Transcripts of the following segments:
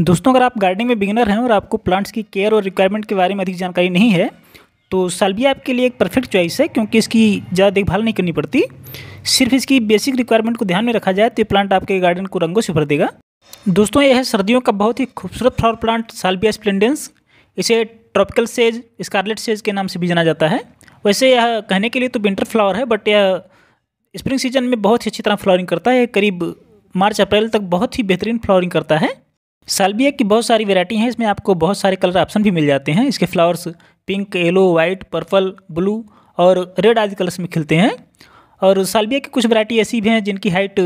दोस्तों अगर आप गार्डनिंग में बिगिनर हैं और आपको प्लांट्स की केयर और रिक्वायरमेंट के बारे में अधिक जानकारी नहीं है तो सालबिया आपके लिए एक परफेक्ट चॉइस है क्योंकि इसकी ज़्यादा देखभाल नहीं करनी पड़ती सिर्फ इसकी बेसिक रिक्वायरमेंट को ध्यान में रखा जाए तो ये प्लांट आपके गार्डन को रंगों से भर देगा दोस्तों यह है सर्दियों का बहुत ही खूबसूरत फ्लावर प्लांट सालबिया स्प्लेंडेंस इसे ट्रॉपिकल सेज स्कारलेट सेज के नाम से भी जाना जाता है वैसे यह कहने के लिए तो विंटर फ्लावर है बट यह स्प्रिंग सीजन में बहुत ही अच्छी तरह फ्लावरिंग करता है करीब मार्च अप्रैल तक बहुत ही बेहतरीन फ्लावरिंग करता है सालबिया की बहुत सारी वेराइटी हैं इसमें आपको बहुत सारे कलर ऑप्शन भी मिल जाते हैं इसके flowers pink yellow white purple blue और रेड आदि कलर्स में खिलते हैं और साल्बिया की कुछ वैरायटी ऐसी भी हैं जिनकी हाइट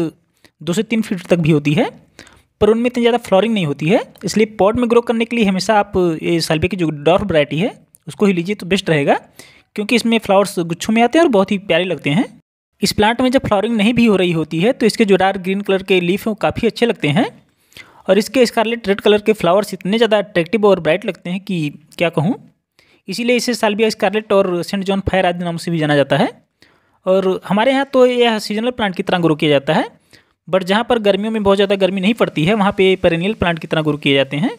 दो से तीन फीट तक भी होती है पर उनमें इतनी ज़्यादा फ्लोरिंग नहीं होती है इसलिए पॉट में ग्रो करने के लिए हमेशा आप ये साल्बिया की जो डॉर्फ वैरायटी है उसको ही लीजिए तो बेस्ट रहेगा क्योंकि इसमें फ्लावर्स गुच्छों में आते हैं और बहुत ही प्यारे लगते हैं इस प्लांट में जब फ्लॉरिंग नहीं भी हो रही होती है तो इसके जो डार्क ग्रीन कलर के लीफ हैं वो काफ़ी अच्छे लगते हैं और इसके स्कारलेट रेड कलर के फ्लावर्स इतने ज़्यादा अट्रैक्टिव और ब्राइट लगते हैं कि क्या कहूँ इसीलिए इसे सालविया स्कारलेट और सेंट जॉन फायर आदि नाम से भी जाना जाता है और हमारे यहाँ तो यह सीजनल प्लांट की तरह ग्रो किया जाता है बट जहाँ पर गर्मियों में बहुत ज़्यादा गर्मी नहीं पड़ती है वहाँ पे पेरेनियल प्लांट की तरह ग्रो किए जाते हैं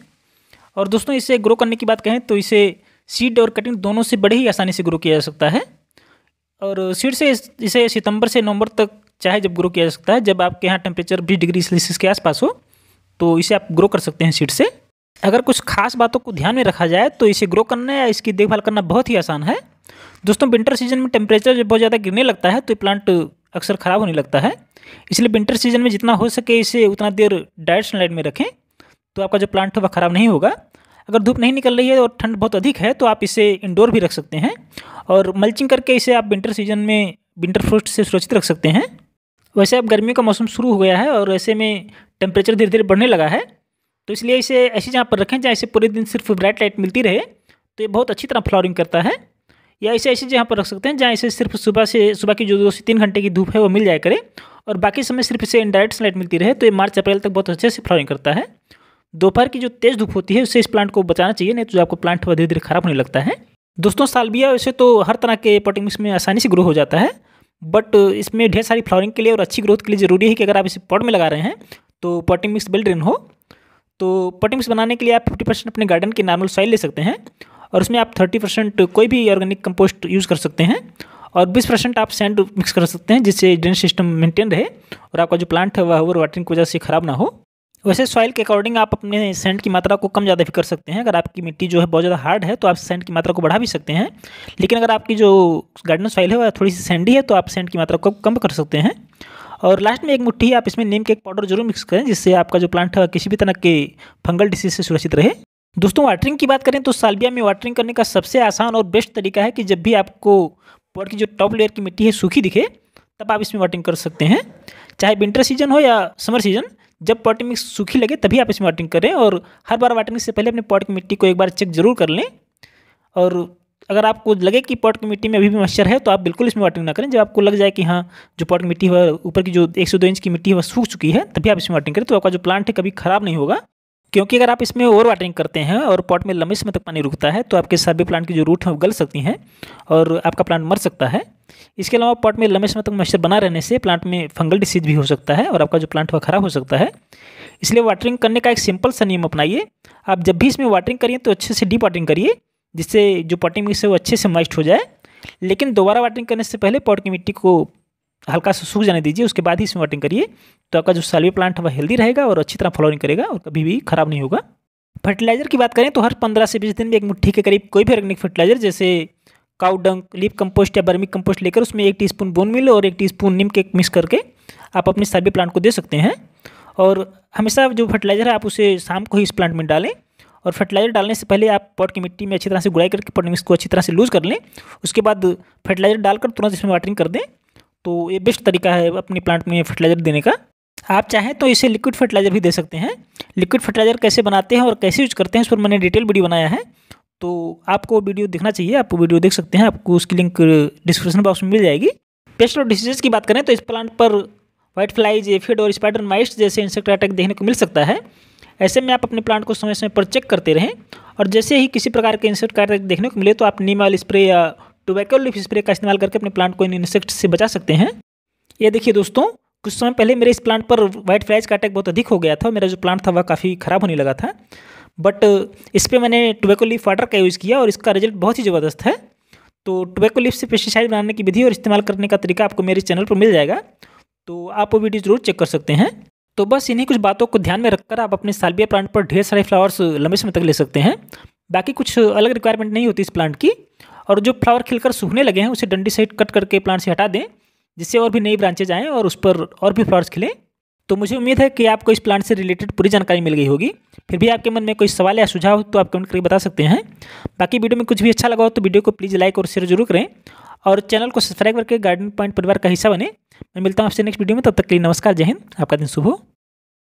और दोस्तों इसे ग्रो करने की बात कहें तो इसे सीड और कटिंग दोनों से बड़े ही आसानी से ग्रो किया जा सकता है और सीड से इसे सितंबर से नवंबर तक चाहे जब ग्रो किया जा सकता है जब आपके यहाँ टेम्परेचर बीस डिग्री सेल्सियस के आसपास हो तो इसे आप ग्रो कर सकते हैं सीड से अगर कुछ खास बातों को ध्यान में रखा जाए तो इसे ग्रो करना या इसकी देखभाल करना बहुत ही आसान है दोस्तों विंटर सीजन में टेम्परेचर जब बहुत ज़्यादा गिरने लगता है तो ये प्लांट अक्सर ख़राब होने लगता है इसलिए विंटर सीजन में जितना हो सके इसे उतना देर डायरेक्ट सनलाइट में रखें तो आपका जो प्लांट है वह ख़राब नहीं होगा अगर धूप नहीं निकल रही है और ठंड बहुत अधिक है तो आप इसे इंडोर भी रख सकते हैं और मल्चिंग करके इसे आप विंटर सीजन में विंटर फ्रूट से सुरक्षित रख सकते हैं वैसे अब गर्मी का मौसम शुरू हो गया है और ऐसे में टेम्परेचर धीरे धीरे बढ़ने लगा है तो इसलिए इसे ऐसी जहाँ पर रखें जहाँ इसे पूरे दिन सिर्फ ब्राइट लाइट मिलती रहे तो ये बहुत अच्छी तरह फ्लावरिंग करता है या इसे ऐसी जहाँ पर रख सकते हैं जहाँ इसे सिर्फ सुबह से सुबह की जो दो से तीन घंटे की धूप है वो मिल जाया करे और बाकी समय सिर्फ इसे इंडायरेक्ट सनलाइट मिलती रहे तो ये मार्च अप्रैल तक बहुत अच्छे से फ्लावरिंग करता है दोपहर की जो तेज़ धूप होती है उससे इस प्लांट को बचाना चाहिए नहीं तो आपको प्लांट धीरे धीरे खराब होने लगता है दोस्तों सालबिया वैसे तो हर तरह के पॉटिंग में आसानी से ग्रो हो जाता है बट uh, इसमें ढेर सारी फ्लावरिंग के लिए और अच्छी ग्रोथ के लिए ज़रूरी है कि अगर आप इसे पॉट में लगा रहे हैं तो पॉटिंग मिक्स बिल्ड हो तो पॉटिंग मिक्स बनाने के लिए आप फिफ्टी परसेंट अपने गार्डन की नॉर्मल सॉइल ले सकते हैं और उसमें आप थर्टी परसेंट कोई भी ऑर्गेनिक कंपोस्ट यूज़ कर सकते हैं और बीस परसेंट आप सैंड मिक्स कर सकते हैं जिससे ड्रेन सिस्टम मेंटेन रहे और आपका जो प्लांट है वह ओवर वाटरिंग की वजह से ख़राब ना हो वैसे सॉइल के अकॉर्डिंग आप अपने सेंट की मात्रा को कम ज़्यादा भी कर सकते हैं अगर आपकी मिट्टी जो है बहुत ज़्यादा हार्ड है तो आप सेंट की मात्रा को बढ़ा भी सकते हैं लेकिन अगर आपकी जो गार्डन सॉइल है वह थोड़ी सी सेंडी है तो आप सेंट की मात्रा को कम कर सकते हैं और लास्ट में एक मुट्ठी आप इसमें नीम के एक पाउडर जरूर मिक्स करें जिससे आपका जो प्लांट है किसी भी तरह के फंगल डिसीज से सुरक्षित रहे दोस्तों वाटरिंग की बात करें तो सालबिया में वाटरिंग करने का सबसे आसान और बेस्ट तरीका है कि जब भी आपको पॉट की जो टॉप लेयर की मिट्टी है सूखी दिखे तब आप इसमें वाटरिंग कर सकते हैं चाहे विंटर सीजन हो या समर सीजन जब पॉट मिक्स सूखी लगे तभी आप इसमें वाटरिंग करें और हर बार वाटरिंग से पहले अपने पॉट की मिट्टी को एक बार चेक जरूर कर लें और अगर आपको लगे कि पॉट की मिट्टी में अभी भी मॉइस्चर है तो आप बिल्कुल इसमें वाटरिंग ना करें जब आपको लग जाए कि हाँ जो पॉट की मिट्टी है ऊपर की जो एक सौ दो इंच की मिट्टी है वह सूख चुकी है तभी आप इसमें वाटरिंग करें तो आपका जो प्लांट है कभी खराब नहीं होगा क्योंकि अगर आप इसमें ओवर वाटरिंग करते हैं और पॉट में लंबे समय तक पानी रुकता है तो आपके सभी प्लांट की जो रूट हैं वो गल सकती हैं और आपका प्लांट मर सकता है इसके अलावा पॉट में लंबे समय तक मॉइस्चर बना रहने से प्लांट में फंगल डिसीज भी हो सकता है और आपका जो प्लांट वह खराब हो सकता है इसलिए वाटरिंग करने का एक सिंपल सा नियम अपनाइए आप जब भी इसमें वाटरिंग करिए तो अच्छे से डीप वाटरिंग करिए जिससे जो पॉटिंग मिक्स है वो अच्छे से मॉइस्ट हो जाए लेकिन दोबारा वाटरिंग करने से पहले पॉट की मिट्टी को हल्का सा सूख जाने दीजिए उसके बाद ही इसमें वाटिंग करिए तो आपका जो सालवी प्लांट है वह हेल्दी रहेगा और अच्छी तरह फ्लोरिंग करेगा और कभी भी खराब नहीं होगा फर्टिलाइजर की बात करें तो हर पंद्रह से बीस दिन में एक मुट्ठी के करीब कोई भी ऑर्गेनिक फर्टिलाइजर जैसे काउडंक लिप कंपोस्ट या बर्मिक कंपोस्ट लेकर उसमें एक टीस्पून बोन मिल और एक टीस्पून नीम केक मिक्स करके आप अपने सर्वे प्लांट को दे सकते हैं और हमेशा जो फर्टिलाइज़र है आप उसे शाम को ही इस प्लांट में डालें और फर्टिलाइजर डालने से पहले आप पॉट की मिट्टी में अच्छी तरह से गुड़ाई करके पॉट मिक्स को अच्छी तरह से लूज़ कर लें उसके बाद फर्टिलाइजर डालकर तुरंत इसमें वाटरिंग कर दें तो ये बेस्ट तरीका है अपने प्लांट में फर्टिलाइजर देने का आप चाहें तो इसे लिक्विड फर्टिलाइजर भी दे सकते हैं लिक्विड फर्टिलाइजर कैसे बनाते हैं और कैसे यूज करते हैं इस पर मैंने डिटेल वीडियो बनाया है तो आपको वीडियो देखना चाहिए आप वीडियो देख सकते हैं आपको उसकी लिंक डिस्क्रिप्शन बॉक्स में मिल जाएगी पेस्ट और डिसीजेज की बात करें तो इस प्लांट पर व्हाइट फ्लाइज एफिड और स्पाइडर माइस्ट जैसे इंसेक्ट अटैक देखने को मिल सकता है ऐसे में आप अपने प्लांट को समय समय पर चेक करते रहें और जैसे ही किसी प्रकार के इंसेक्ट का अटैक देखने को मिले तो आप नीम ऑयल स्प्रे या टोबैको लिफ स्प्रे का इस्तेमाल करके अपने प्लांट को इन इंसेक्ट से बचा सकते हैं ये देखिए दोस्तों कुछ समय पहले मेरे इस प्लांट पर व्हाइट फ्लाइज का अटैक बहुत अधिक हो गया था मेरा जो प्लांट था वह काफ़ी ख़राब होने लगा था बट uh, इस पर मैंने टोबैको लीफ वाटर का यूज़ किया और इसका रिजल्ट बहुत ही ज़बरदस्त है तो टोबैको लीफ से पेस्टिसाइड बनाने की विधि और इस्तेमाल करने का तरीका आपको मेरे चैनल पर मिल जाएगा तो आप वो वीडियो ज़रूर चेक कर सकते हैं तो बस इन्हीं कुछ बातों को ध्यान में रखकर आप अपने सालबिया प्लांट पर ढेर सारे फ्लावर्स uh, लंबे समय तक ले सकते हैं बाकी कुछ uh, अलग रिक्वायरमेंट नहीं होती इस प्लांट की और जो फ्लावर खिलकर सूखने लगे हैं उसे डंडी साइड कट करके प्लांट से हटा दें जिससे और भी नई ब्रांचेज आएँ और उस पर और भी फ्लावर्स खिलें तो मुझे उम्मीद है कि आपको इस प्लांट से रिलेटेड पूरी जानकारी मिल गई होगी फिर भी आपके मन में कोई सवाल या सुझाव हो तो आप कमेंट करके बता सकते हैं बाकी वीडियो में कुछ भी अच्छा लगा हो तो वीडियो को प्लीज़ लाइक और शेयर जरूर करें और चैनल को सब्सक्राइब करके गार्डन पॉइंट परिवार का हिस्सा बने मैं मिलता हूँ आपसे नेक्स्ट वीडियो में तब तक के लिए नमस्कार जय हिंद आपका दिन शुभ हो